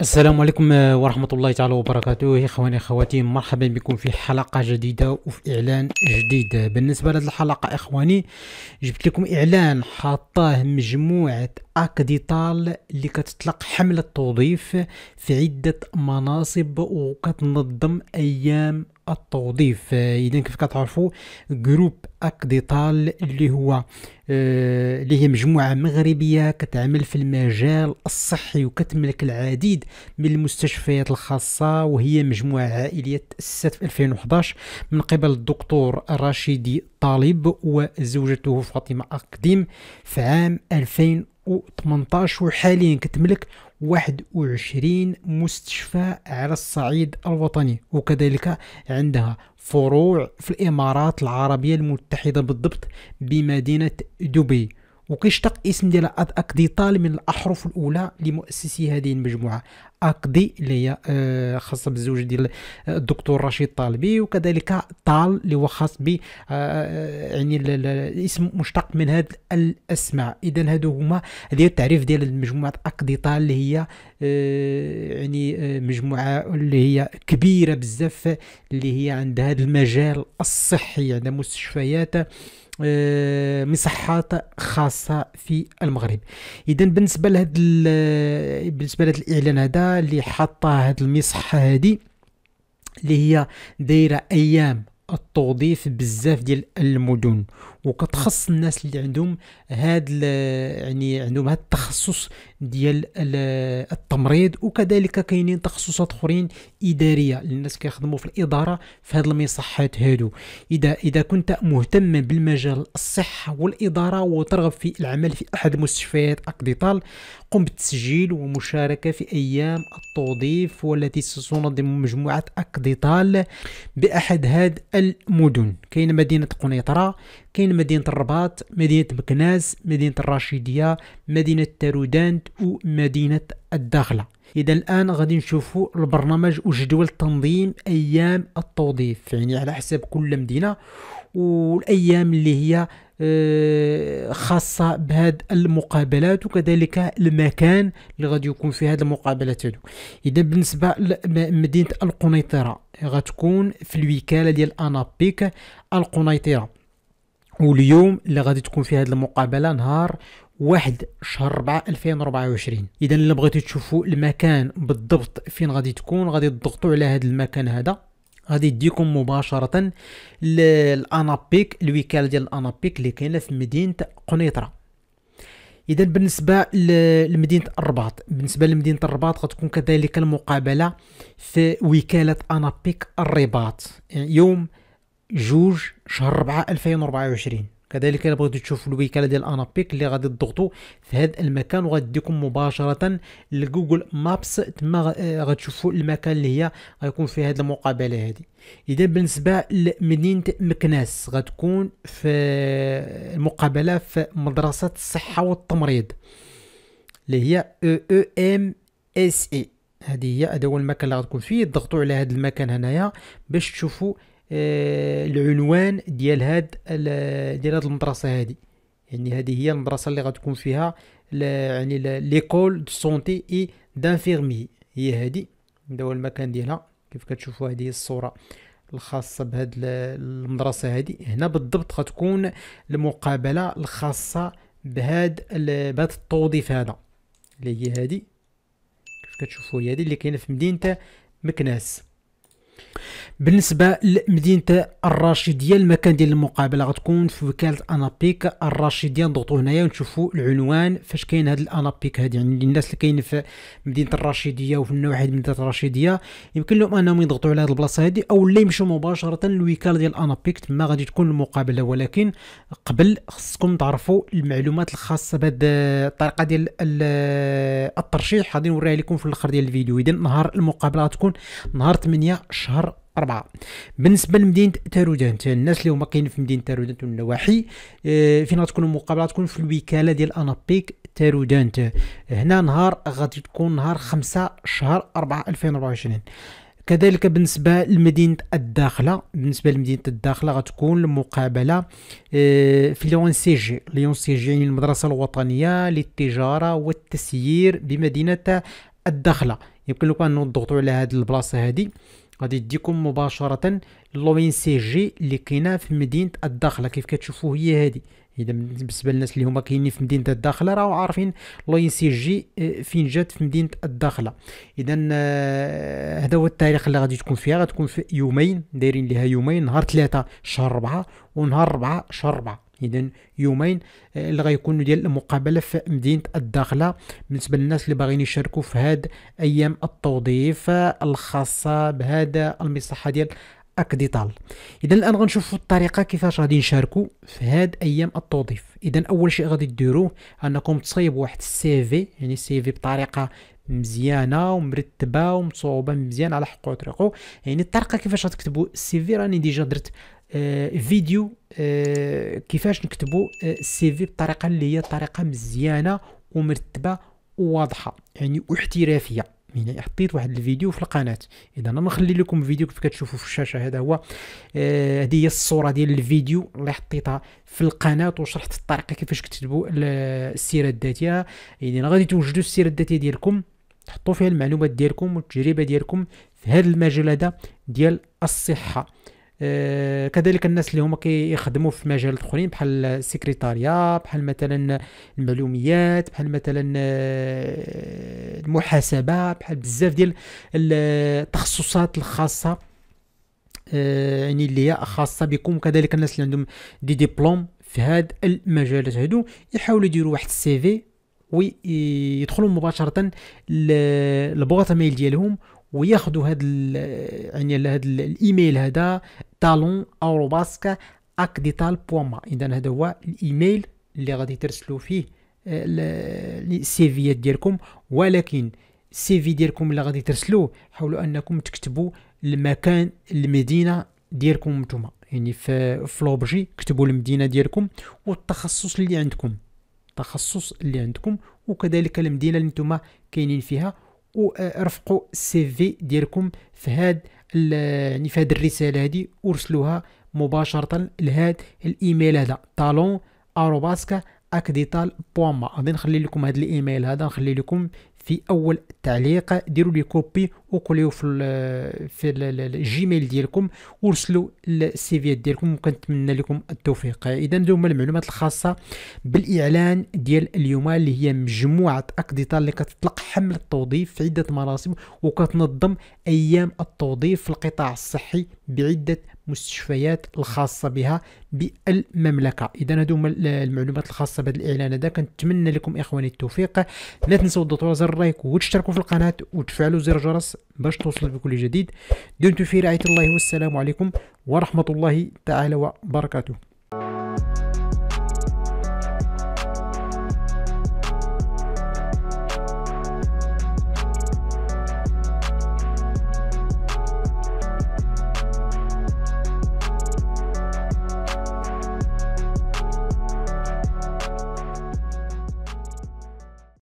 السلام عليكم آه، ورحمة الله تعالى وبركاته إخواني أخواتي مرحبا بكم في حلقة جديدة وفي إعلان جديد بالنسبة لهذه الحلقة إخواني جبت لكم إعلان حاطاه مجموعة أكديتال اللي كتطلق حملة توظيف في عدة مناصب وكتنظم أيام التوظيف آه، اذا كيف كتعرفوا جروب اكديتال اللي هو آه، اللي هي مجموعه مغربيه كتعمل في المجال الصحي وكتملك العديد من المستشفيات الخاصه وهي مجموعه عائليه تاسست في 2011 من قبل الدكتور رشيدي طالب وزوجته فاطمه اقديم في عام 2000 18 وحاليا كتملك 21 مستشفى على الصعيد الوطني وكذلك عندها فروع في الإمارات العربية المتحدة بالضبط بمدينة دبي وكيشتق اسم ديال اكدي طال من الاحرف الاولى لمؤسسي هذه المجموعه اكدي اللي هي آه، خاصه بالزوج ديال آه، الدكتور رشيد طالبي وكذلك طال اللي هو خاص ب آه، يعني الاسم مشتق من هذه الاسماء اذا هادو هما هذا التعريف ديال مجموعه اكدي طال اللي هي يعني مجموعه اللي هي كبيره بزاف اللي هي عندها هذا المجال الصحي عندها مستشفيات آه، مصحات خاصه في المغرب اذا بالنسبه لهذا بالنسبه لهذا الاعلان هذا اللي حط هذه المصحه هذه اللي هي دايره ايام التوظيف بزاف ديال المدن وكتخص الناس اللي عندهم هاد يعني عندهم هاد التخصص ديال التمريض وكذلك كاينين تخصصات اخرين اداريه للناس كيخدموا في الاداره في هاد المصحات هادو اذا اذا كنت مهتما بالمجال الصحه والاداره وترغب في العمل في احد مستشفيات اكديطال قم بالتسجيل ومشاركه في ايام التوظيف والتي ستنظم مجموعه اكديطال باحد هاد المدن كاين مدينه قنيطره كاين كاين مدينة الرباط مدينة مكناس مدينة الراشيدية مدينة تارودانت ومدينة الداخلة اذا الان غادي نشوفوا البرنامج وجدول تنظيم ايام التوظيف يعني على حسب كل مدينه والايام اللي هي آه، خاصه بهاد المقابلات وكذلك المكان اللي غادي يكون فيه هاد المقابلات هادو اذا بالنسبه لمدينه القنيطره غتكون في الوكاله ديال انابيك القنيطره واليوم اللي غادي تكون فيه هذه المقابله نهار واحد شهر 4 2024 اذا الا بغيتو تشوفوا المكان بالضبط فين غادي تكون غادي تضغطوا على هذا المكان هذا غادي يديكم مباشره للانابيك الوكاله ديال الانابيك اللي كاينه في مدينه قنيطره اذا بالنسبه لمدينه الرباط بالنسبه لمدينه الرباط غتكون كذلك المقابله في وكاله انابيك الرباط يعني يوم جوج شهر 4 2024 كذلك الا بغيتو تشوفوا الوكاله ديال انابيك اللي غادي تضغطوا في هذا المكان وغاديكم مباشره لجوجل مابس تما آه، غتشوفوا المكان اللي هي غيكون في هذه المقابله هذه اذا بالنسبه لمدينه مكناس غتكون في المقابله في مدرسه الصحه والتمريض اللي هي او او ام اس اي هذه هي هذا هو المكان اللي غتكون فيه ضغطوا على هذا المكان هنايا باش تشوفوا آه، العنوان ديال هاد ديال هاد المدرسه هادي يعني هذه هي المدرسه اللي غتكون فيها يعني ليكول دو سونتي اي دانفيرمي هي هادي هذا هو المكان ديالها كيف كتشوفوا هذه هي الصوره الخاصه بهاد المدرسه هادي هنا بالضبط غتكون المقابله الخاصه بهاد بهاد التوظيف هذا اللي هي هادي كيف كتشوفوا هي هادي اللي كاينه في مدينه مكناس بالنسبه لمدينه الرشيديه المكان ديال المقابله غتكون في وكاله انابيك الرشيديه نضغطوا هنايا ونشوفوا العنوان فاش كاين هذا الانابيك هذا يعني الناس اللي كاين في مدينه الرشيديه وفي النواحي ديال مدينه الرشيديه يمكن لهم انهم يضغطوا على هذه البلاصه هذه او اللي يمشوا مباشره للوكاله ديال انابيك تما غادي تكون المقابله ولكن قبل خصكم تعرفوا المعلومات الخاصه بهذا الطريقه ديال الترشيح غادي نوريها لكم في الاخر ديال الفيديو اذا نهار المقابله غتكون نهار 8 شهر شهر أربعة بالنسبة لمدينة تارودان الناس اللي هما كاينين في مدينة تارودان والنواحي آه، فين غتكون المقابلة غتكون في الوكالة ديال أنابيك تارودان هنا نهار غادي تكون نهار خمسة شهر أربعة ألفين وعشرين كذلك بالنسبة لمدينة الداخلة بالنسبة لمدينة الداخلة غتكون المقابلة آه، في ليون سي جي ليون سي جي يعني المدرسة الوطنية للتجارة والتسيير بمدينة الداخلة يمكن لكم أن نضغطوا على هذه البلاصة هذه غادي تجيكم مباشره لوين سي جي اللي كاينه في مدينه الداخله كيف كتشوفوا هي هادي اذا بالنسبه للناس اللي هما كاينين في مدينه الداخله راهو عارفين لوين سي جي آه، فين جات في مدينه الداخله اذا آه، هذا هو التاريخ اللي غادي تكون فيها غتكون في يومين دايرين لها يومين نهار ثلاثة شهر 4 ونهار ربعة شهر ربعة اذا يومين آه، اللي غيكونوا ديال المقابله في مدينه الداخله بالنسبه للناس اللي باغيين يشاركوا في هاد ايام التوظيف آه، الخاصه بهذا المصحه ديال اكديتال اذا الان غنشوفوا الطريقه كيفاش غادي نشاركوا في هاد ايام التوظيف اذا اول شيء غادي ديروه انكم تصايبوا واحد السي في يعني السي في بطريقه مزيانه ومرتبه ومصوبه مزيان على حق وطريقه يعني الطريقه كيفاش غتكتبوا السي في راني ديجا درت آه، فيديو آه، كيفاش نكتبوا آه، السي في بطريقه اللي هي طريقه مزيانه ومرتبه وواضحه يعني واحترافيه يعني حطيت واحد الفيديو في القناه اذا انا نخلي لكم فيديو كيف كتشوفوا في الشاشه هذا هو هذه هي الصوره ديال الفيديو اللي حطيتها في القناه وشرحت الطريقه كيفاش كتبوا السيره الذاتيه يعني غادي توجدوا السيره الذاتيه ديالكم تحطوا فيها المعلومات ديالكم والتجربه ديالكم في هذا المجال هذا ديال الصحه آه، كذلك الناس اللي هما كيخدموا في مجال اخرين بحال السكرتاريا بحال مثلا المعلوميات بحال مثلا آه، المحاسبه بحال بزاف ديال التخصصات الخاصه آه، يعني اللي هي خاصه بكم كذلك الناس اللي عندهم دي ديبلوم في هاد المجالات هادو يحاولوا يديروا واحد السي في ويدخلوا مباشره لبغه ميل ديالهم وياخذوا هذا يعني هذا الايميل هذا اوروباسكا اكديتال بوما اذا هذا هو الايميل اللي غادي ترسلوا فيه آه، السي ديالكم ولكن السي في ديالكم اللي غادي ترسلوه حاولوا انكم تكتبوا المكان المدينه ديالكم نتوما يعني في فلوبجي كتبوا المدينه ديالكم والتخصص اللي عندكم التخصص اللي عندكم وكذلك المدينه اللي نتوما كاينين فيها ورفقوا آه، السي في ديالكم في هاد آه، يعني في هاد الرساله هادي ورسلوها مباشره لهاد الايميل هذا طالون اكديتال بوان ما غادي نخلي لكم هاد الايميل هذا نخلي لكم في اول تعليق ديروا لي كوبي وقوليو في الـ في الجيميل ديالكم وارسلوا السي في ديالكم وكنتمنى لكم التوفيق اذا هما المعلومات الخاصه بالاعلان ديال اليوم اللي هي مجموعه اقدطه اللي كتطلق حمل التوظيف في عده مراسم وكتنظم ايام التوظيف في القطاع الصحي بعدة مستشفيات الخاصة بها بالمملكة إذا هادو هما المعلومات الخاصة بهذا الإعلان هذا كنتمنى لكم إخواني التوفيق لا تنسوا تضغطوا على زر اللايك وتشتركوا في القناة وتفعلوا زر الجرس باش توصلوا بكل جديد دمتم في رعاية الله والسلام عليكم ورحمة الله تعالى وبركاته